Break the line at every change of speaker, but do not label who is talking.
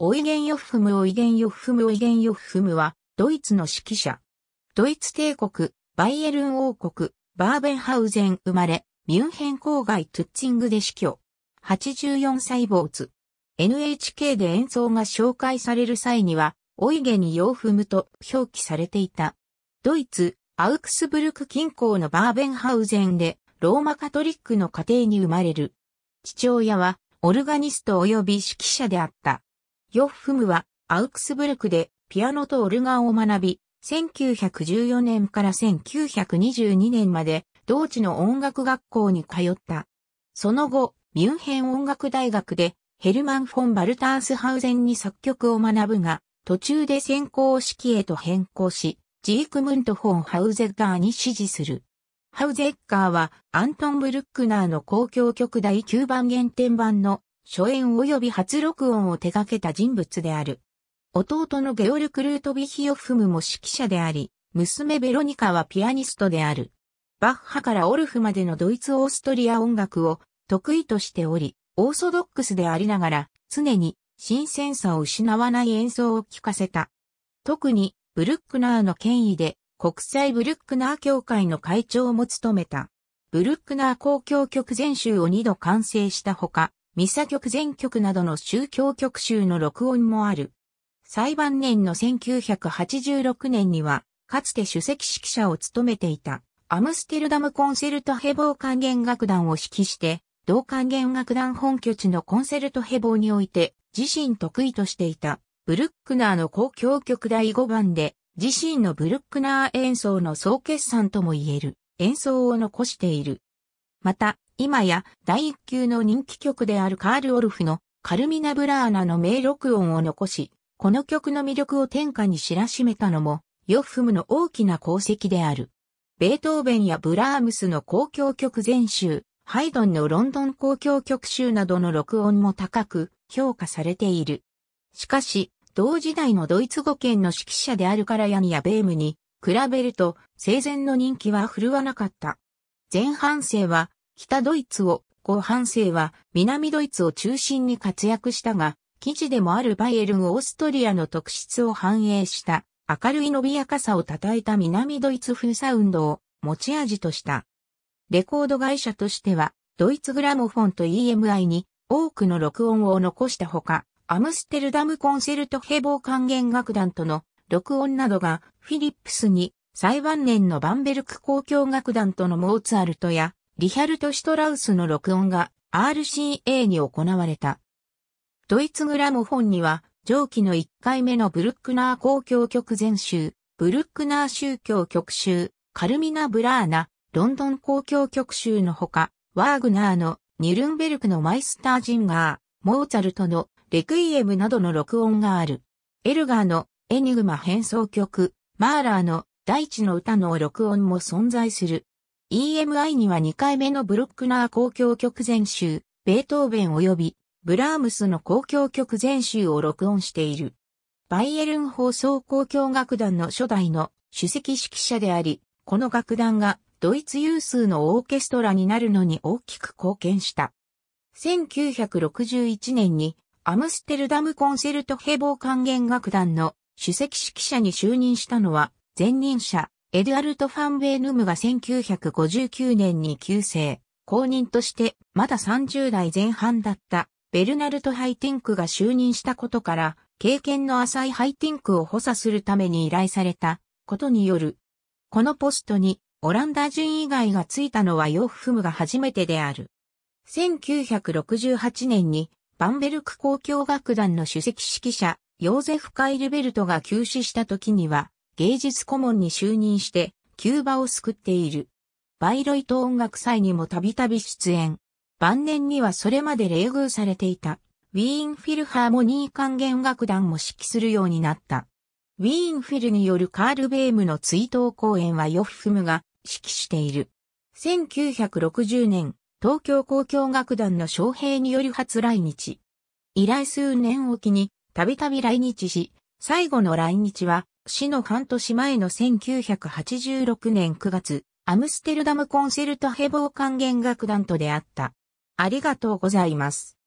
オイゲン・ヨッフム・オイゲン・ヨッフム・オイゲン・ヨフムは、ドイツの指揮者。ドイツ帝国、バイエルン王国、バーベンハウゼン生まれ、ミュンヘン郊外トゥッチングで死去。84歳没。NHK で演奏が紹介される際には、オイゲにヨーフムと表記されていた。ドイツ、アウクスブルク近郊のバーベンハウゼンで、ローマカトリックの家庭に生まれる。父親は、オルガニスト及び指揮者であった。ヨッフムはアウクスブルクでピアノとオルガンを学び、1914年から1922年まで同地の音楽学校に通った。その後、ミュンヘン音楽大学でヘルマン・フォン・バルタースハウゼンに作曲を学ぶが、途中で専攻式へと変更し、ジークムント・フォン・ハウゼッガーに指示する。ハウゼッガーはアントン・ブルックナーの公共曲第9番原点版の初演及び初録音を手掛けた人物である。弟のゲオルク・ルートビヒオフムも指揮者であり、娘ベロニカはピアニストである。バッハからオルフまでのドイツ・オーストリア音楽を得意としており、オーソドックスでありながら、常に新鮮さを失わない演奏を聴かせた。特に、ブルックナーの権威で、国際ブルックナー協会の会長も務めた。ブルックナー公共曲全集を2度完成したほか、ミサ曲全曲などの宗教曲集の録音もある。裁判年の1986年には、かつて主席指揮者を務めていた、アムステルダムコンセルトヘボー管弦楽団を指揮して、同管弦楽団本拠地のコンセルトヘボーにおいて、自身得意としていた、ブルックナーの公共曲第5番で、自身のブルックナー演奏の総決算とも言える演奏を残している。また、今や第一級の人気曲であるカール・オルフのカルミナ・ブラーナの名録音を残し、この曲の魅力を天下に知らしめたのも、ヨッフムの大きな功績である。ベートーベンやブラームスの公共曲全集、ハイドンのロンドン公共曲集などの録音も高く評価されている。しかし、同時代のドイツ語圏の指揮者であるカラヤニやベームに比べると生前の人気は振るわなかった。前半生は北ドイツを、後半生は南ドイツを中心に活躍したが、記事でもあるバイエルン・オーストリアの特質を反映した明るい伸びやかさを称えた南ドイツ風サウンドを持ち味とした。レコード会社としてはドイツグラモフォンと EMI に多くの録音を残したほか、アムステルダムコンセルトヘボー元楽団との録音などがフィリップスに最晩年のバンベルク交響楽団とのモーツァルトやリヒャルト・シュトラウスの録音が RCA に行われた。ドイツグラム本には、上記の1回目のブルックナー公共曲全集、ブルックナー宗教曲集、カルミナ・ブラーナ、ロンドン公共曲集のほか、ワーグナーのニルンベルクのマイスター・ジンガー、モーツァルトのレクイエムなどの録音がある。エルガーのエニグマ変奏曲、マーラーの大地の歌の録音も存在する。EMI には2回目のブロックナー公共曲全集、ベートーベン及びブラームスの公共曲全集を録音している。バイエルン放送公共楽団の初代の首席指揮者であり、この楽団がドイツ有数のオーケストラになるのに大きく貢献した。1961年にアムステルダムコンセルトヘボー管弦楽団の首席指揮者に就任したのは前任者エドゥアルト・ファン・ウェイ・ヌムが1959年に旧姓、公認としてまだ30代前半だったベルナルト・ハイティンクが就任したことから、経験の浅いハイティンクを補佐するために依頼されたことによる。このポストにオランダ人以外がついたのはヨッフムが初めてである。1968年にバンベルク交響楽団の首席指揮者ヨーゼフ・カイルベルトが急死した時には芸術顧問に就任して、キューバを救っている。バイロイト音楽祭にもたびたび出演。晩年にはそれまで冷遇されていた。ウィーンフィルハーモニー管弦楽団も指揮するようになった。ウィーンフィルによるカール・ベームの追悼公演はヨフフムが指揮している。1960年、東京交響楽団の招聘により初来日。以来数年おきに、たびたび来日し、最後の来日は、死の半年前の1986年9月、アムステルダムコンセルトヘボー管弦楽団と出会った。ありがとうございます。